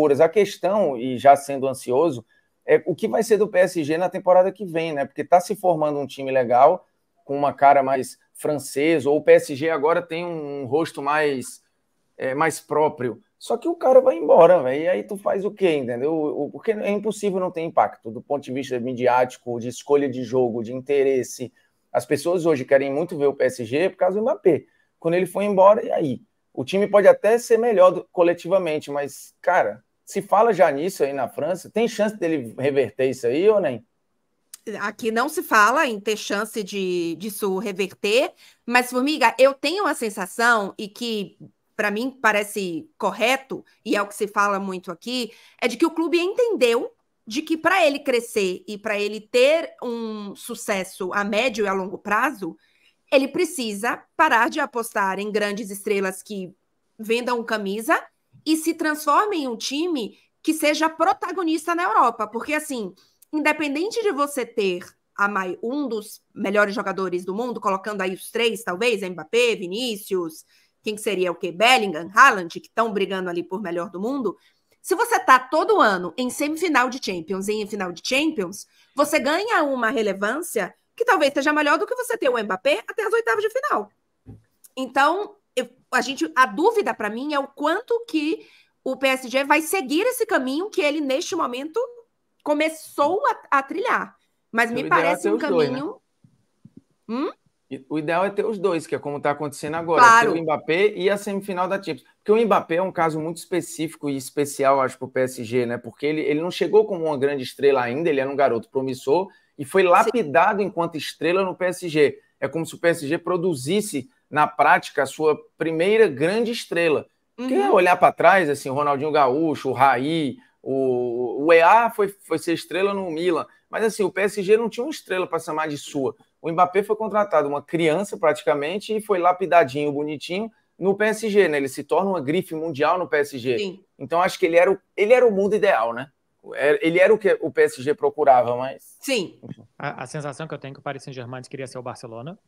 loucuras. A questão, e já sendo ansioso, é o que vai ser do PSG na temporada que vem, né? Porque está se formando um time legal, com uma cara mais francesa, ou o PSG agora tem um rosto mais, é, mais próprio. Só que o cara vai embora, velho. E aí tu faz o quê, entendeu? Porque é impossível não ter impacto do ponto de vista midiático, de escolha de jogo, de interesse. As pessoas hoje querem muito ver o PSG por causa do Mbappé. Quando ele foi embora, e aí? O time pode até ser melhor coletivamente, mas, cara, se fala já nisso aí na França, tem chance dele reverter isso aí ou nem? Aqui não se fala em ter chance de disso reverter, mas, Formiga, eu tenho a sensação, e que para mim parece correto, e é o que se fala muito aqui, é de que o clube entendeu de que para ele crescer e para ele ter um sucesso a médio e a longo prazo, ele precisa parar de apostar em grandes estrelas que vendam camisa e se transforme em um time que seja protagonista na Europa. Porque, assim, independente de você ter Mai, um dos melhores jogadores do mundo, colocando aí os três, talvez, Mbappé, Vinícius, quem que seria o quê? Bellingham, Haaland, que estão brigando ali por melhor do mundo. Se você está todo ano em semifinal de Champions e em final de Champions, você ganha uma relevância que talvez seja melhor do que você ter o Mbappé até as oitavas de final. Então, eu, a gente a dúvida para mim é o quanto que o PSG vai seguir esse caminho que ele neste momento começou a, a trilhar. Mas me é parece é um caminho. Dois, né? hum? O ideal é ter os dois, que é como está acontecendo agora, claro. o Mbappé e a semifinal da Champions. Porque o Mbappé é um caso muito específico e especial, acho, para o PSG, né? Porque ele, ele não chegou como uma grande estrela ainda, ele era um garoto promissor e foi lapidado Sim. enquanto estrela no PSG. É como se o PSG produzisse na prática, a sua primeira grande estrela. Uhum. olhar para trás, assim, o Ronaldinho Gaúcho, o Raí, o, o EA foi, foi ser estrela no Milan. Mas assim, o PSG não tinha uma estrela para chamar de sua. O Mbappé foi contratado, uma criança praticamente, e foi lapidadinho, bonitinho, no PSG, né? Ele se torna uma grife mundial no PSG. Sim. Então acho que ele era o, ele era o mundo ideal, né? É, ele era o que o PSG procurava, mas. Sim. A, a sensação que eu tenho é que o Paris Saint-Germain queria ser o Barcelona.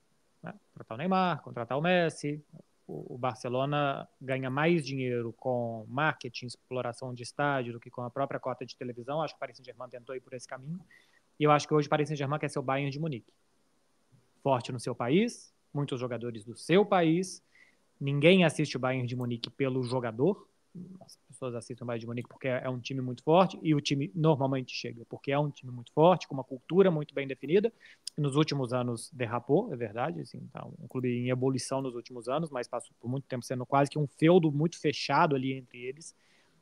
Né? Contratar o Neymar, contratar o Messi. O, o Barcelona ganha mais dinheiro com marketing, exploração de estádio do que com a própria cota de televisão. Acho que o Paris Saint-Germain tentou ir por esse caminho. E eu acho que hoje o Paris Saint-Germain quer ser o Bayern de Munique. Forte no seu país, muitos jogadores do seu país. Ninguém assiste o Bayern de Munique pelo jogador, as pessoas assistam mais de Munique porque é um time muito forte e o time normalmente chega porque é um time muito forte, com uma cultura muito bem definida. Nos últimos anos derrapou, é verdade, assim, tá um clube em ebulição nos últimos anos, mas passou por muito tempo sendo quase que um feudo muito fechado ali entre eles.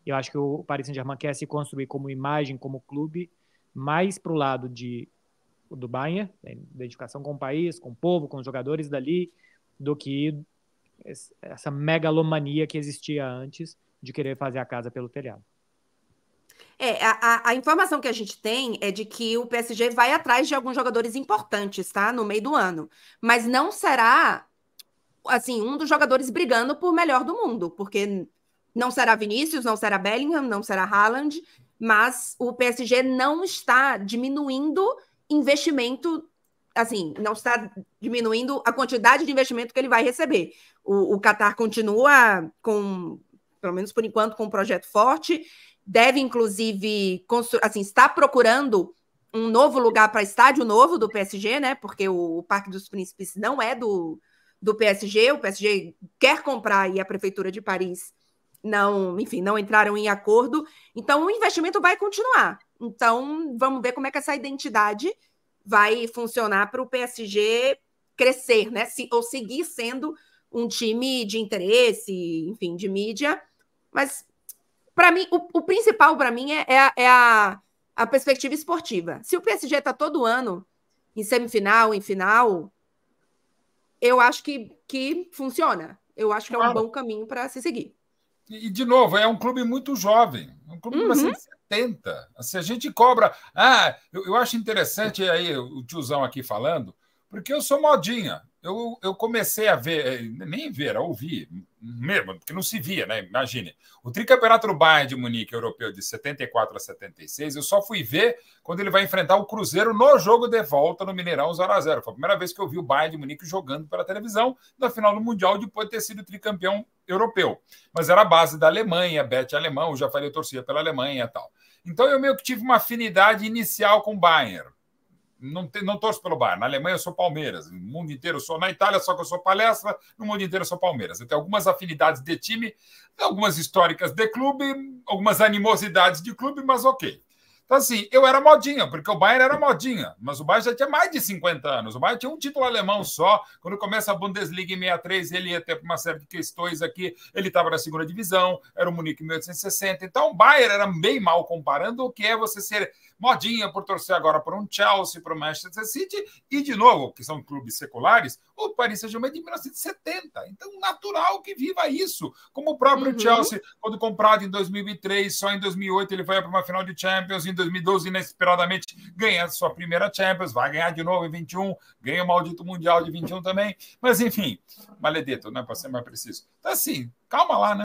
Eu acho que o Paris Saint-Germain quer se construir como imagem, como clube, mais para o lado de, do Bayern, né, dedicação com o país, com o povo, com os jogadores dali, do que essa megalomania que existia antes de querer fazer a casa pelo telhado. É, a, a, informação que a gente tem é de que o PSG vai atrás de alguns jogadores importantes, tá? No meio do ano. Mas não será, assim, um dos jogadores brigando por melhor do mundo, porque não será Vinícius, não será Bellingham, não será Haaland, mas o PSG não está diminuindo investimento, assim, não está diminuindo a quantidade de investimento que ele vai receber. O, o Qatar continua com pelo menos por enquanto, com um projeto forte, deve, inclusive, assim, está procurando um novo lugar para estádio novo do PSG, né? Porque o Parque dos Príncipes não é do, do PSG, o PSG quer comprar e a prefeitura de Paris não, enfim, não entraram em acordo. Então o investimento vai continuar. Então vamos ver como é que essa identidade vai funcionar para o PSG crescer, né? Se, ou seguir sendo um time de interesse, enfim, de mídia mas, para mim, o, o principal para mim é, é, é a, a perspectiva esportiva. Se o PSG está todo ano em semifinal, em final, eu acho que, que funciona. Eu acho que é um bom caminho para se seguir. E, de novo, é um clube muito jovem. Um clube uhum. Assim, de 70. Se a gente cobra. Ah, eu, eu acho interessante aí o tiozão aqui falando, porque eu sou modinha. Eu, eu comecei a ver, eh, nem ver, a ouvir mesmo, porque não se via, né? Imagine. O tricampeonato do Bayern de Munique europeu de 74 a 76, eu só fui ver quando ele vai enfrentar o Cruzeiro no jogo de volta no Mineirão 0 a 0. Foi a primeira vez que eu vi o Bayern de Munique jogando pela televisão na final do Mundial depois de ter sido tricampeão europeu. Mas era a base da Alemanha, Bet alemão, eu já falei torcia pela Alemanha e tal. Então eu meio que tive uma afinidade inicial com o Bayern. Não, tem, não torço pelo Bayern. Na Alemanha eu sou Palmeiras. No mundo inteiro eu sou. Na Itália só que eu sou palestra. No mundo inteiro eu sou Palmeiras. Eu tenho algumas afinidades de time, algumas históricas de clube, algumas animosidades de clube, mas ok. Então, assim, eu era modinha, porque o Bayern era modinha, mas o Bayern já tinha mais de 50 anos. O Bayern tinha um título alemão só. Quando começa a Bundesliga em 63, ele ia ter uma série de questões aqui. Ele estava na segunda divisão, era o Munique em 1860. Então, o Bayern era bem mal comparando o que é você ser modinha por torcer agora por um Chelsea, para o Manchester City e, de novo, que são clubes seculares, o Paris Saint-Germain de 1970. Então, natural que viva isso. Como o próprio uhum. Chelsea, quando comprado em 2003, só em 2008 ele foi para uma final de Champions, em 2012, inesperadamente, ganha sua primeira Champions, vai ganhar de novo em 21, ganha o maldito Mundial de 21 também. Mas, enfim, maledeto, né, para ser mais preciso. Então, assim, calma lá, né?